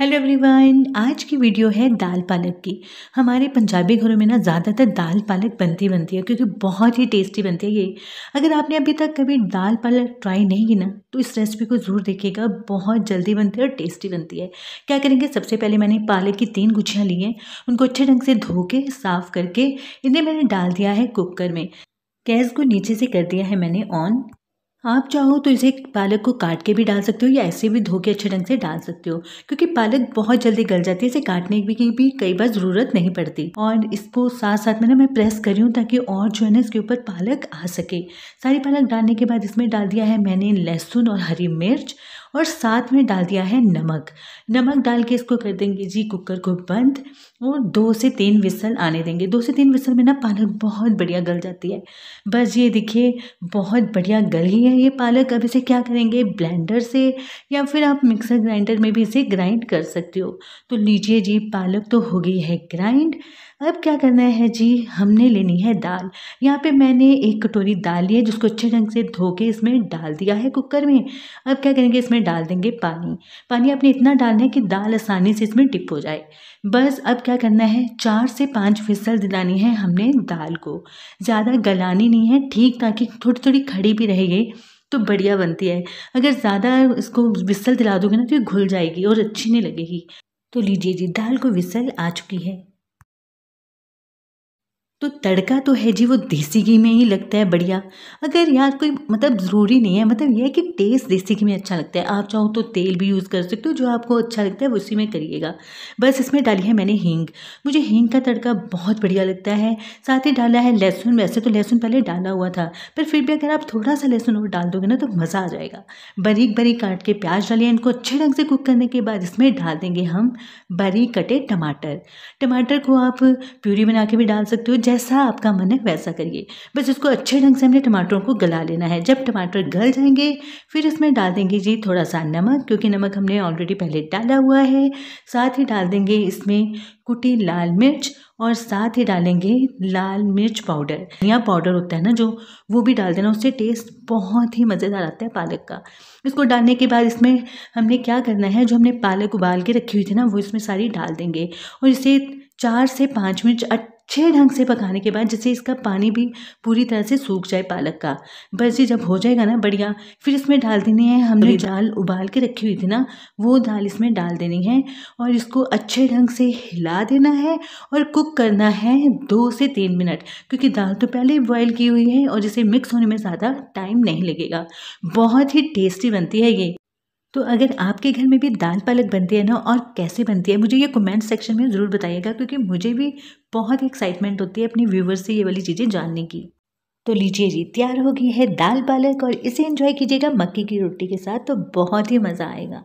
hello everyone आज की video है दाल पालक की हमारे पंजाबी घरों में ना ज़्यादातर दाल पालक बनती बनती है क्योंकि बहुत ही टेस्टी बनती है ये अगर आपने अभी तक कभी दाल पालक ट्राई नहीं की ना तो इस रेसिपी को ज़रूर देखिएगा बहुत जल्दी बनती है और टेस्टी बनती है क्या करेंगे सबसे पहले मैंने पालक की तीन गुच्छियाँ ली हैं उनको अच्छे ढंग से धो के साफ़ करके इन्हें मैंने डाल दिया है कुकर में गैस को नीचे से कर दिया है मैंने ऑन आप चाहो तो इसे पालक को काट के भी डाल सकते हो या ऐसे भी धो के अच्छे ढंग से डाल सकते हो क्योंकि पालक बहुत जल्दी गल जाती है इसे काटने की भी कई बार ज़रूरत नहीं पड़ती और इसको साथ साथ में ना मैं प्रेस कर रही हूँ ताकि और जो है ना इसके ऊपर पालक आ सके सारी पालक डालने के बाद इसमें डाल दिया है मैंने लहसुन और हरी मिर्च और साथ में डाल दिया है नमक नमक डाल के इसको कर देंगे जी कुकर को बंद और दो से तीन विसल आने देंगे दो से तीन विसल में ना पालक बहुत बढ़िया गल जाती है बस ये देखिए बहुत बढ़िया गल ही है ये पालक अब इसे क्या करेंगे ब्लेंडर से या फिर आप मिक्सर ग्राइंडर में भी इसे ग्राइंड कर सकते हो तो लीजिए जी पालक तो हो गई है ग्राइंड अब क्या करना है जी हमने लेनी है दाल यहाँ पे मैंने एक कटोरी दाल ली है जिसको अच्छे ढंग से धो के इसमें डाल दिया है कुकर में अब क्या करेंगे इसमें डाल देंगे पानी पानी आपने इतना डालना है कि दाल आसानी से इसमें टिप हो जाए बस अब क्या करना है चार से पाँच फिसल दिलानी है हमने दाल को ज़्यादा गलानी नहीं है ठीक ताकि थोड़ी थोड़ी खड़ी भी रहेगी तो बढ़िया बनती है अगर ज़्यादा इसको विसल दिला दोगे ना तो ये घुल जाएगी और अच्छी नहीं लगेगी तो लीजिए जी दाल को विसल आ चुकी है तो तड़का तो है जी वो देसी घी में ही लगता है बढ़िया अगर यार कोई मतलब ज़रूरी नहीं है मतलब यह है कि टेस्ट देसी घी में अच्छा लगता है आप चाहो तो तेल भी यूज़ कर सकते हो जो आपको अच्छा लगता है वो उसी में करिएगा बस इसमें डाली है मैंने हींग मुझे हींग का तड़का बहुत बढ़िया लगता है साथ ही डाला है लहसुन वैसे तो लहसुन पहले डाला हुआ था पर फिर भी अगर आप थोड़ा सा लहसुन और डाल दोगे ना तो मज़ा आ जाएगा बारीक बारीक काट के प्याज डालिए इनको अच्छे ढंग से कुक करने के बाद इसमें डाल देंगे हम बारीक कटे टमाटर टमाटर को आप प्यूरी बना के भी डाल सकते हो जैसा आपका मन है वैसा करिए बस इसको अच्छे ढंग से हमने टमाटरों को गला लेना है जब टमाटर गल जाएंगे फिर इसमें डाल देंगे जी थोड़ा सा नमक क्योंकि नमक हमने ऑलरेडी पहले डाला हुआ है साथ ही डाल देंगे इसमें कुटी लाल मिर्च और साथ ही डालेंगे लाल मिर्च पाउडर धनिया पाउडर होता है ना जो वो भी डाल देना उससे टेस्ट बहुत ही मज़ेदार आता है पालक का इसको डालने के बाद इसमें हमने क्या करना है जो हमने पालक उबाल के रखी हुई थी ना वो इसमें सारी डाल देंगे और इसे चार से पाँच मिनट अच्छे ढंग से पकाने के बाद जैसे इसका पानी भी पूरी तरह से सूख जाए पालक का बस ये जब हो जाएगा ना बढ़िया फिर इसमें डाल देनी है हमने दाल उबाल के रखी हुई थी ना वो दाल इसमें डाल देनी है और इसको अच्छे ढंग से हिला देना है और कुक करना है दो से तीन मिनट क्योंकि दाल तो पहले ही बॉयल की हुई है और इसे मिक्स होने में ज़्यादा टाइम नहीं लगेगा बहुत ही टेस्टी बनती है ये तो अगर आपके घर में भी दाल पालक बनती है ना और कैसे बनती है मुझे ये कमेंट सेक्शन में ज़रूर बताइएगा क्योंकि मुझे भी बहुत ही एक्साइटमेंट होती है अपने व्यूवर्स से ये वाली चीज़ें जानने की तो लीजिए जी तैयार हो गई है दाल पालक और इसे एंजॉय कीजिएगा मक्की की रोटी के साथ तो बहुत ही मज़ा आएगा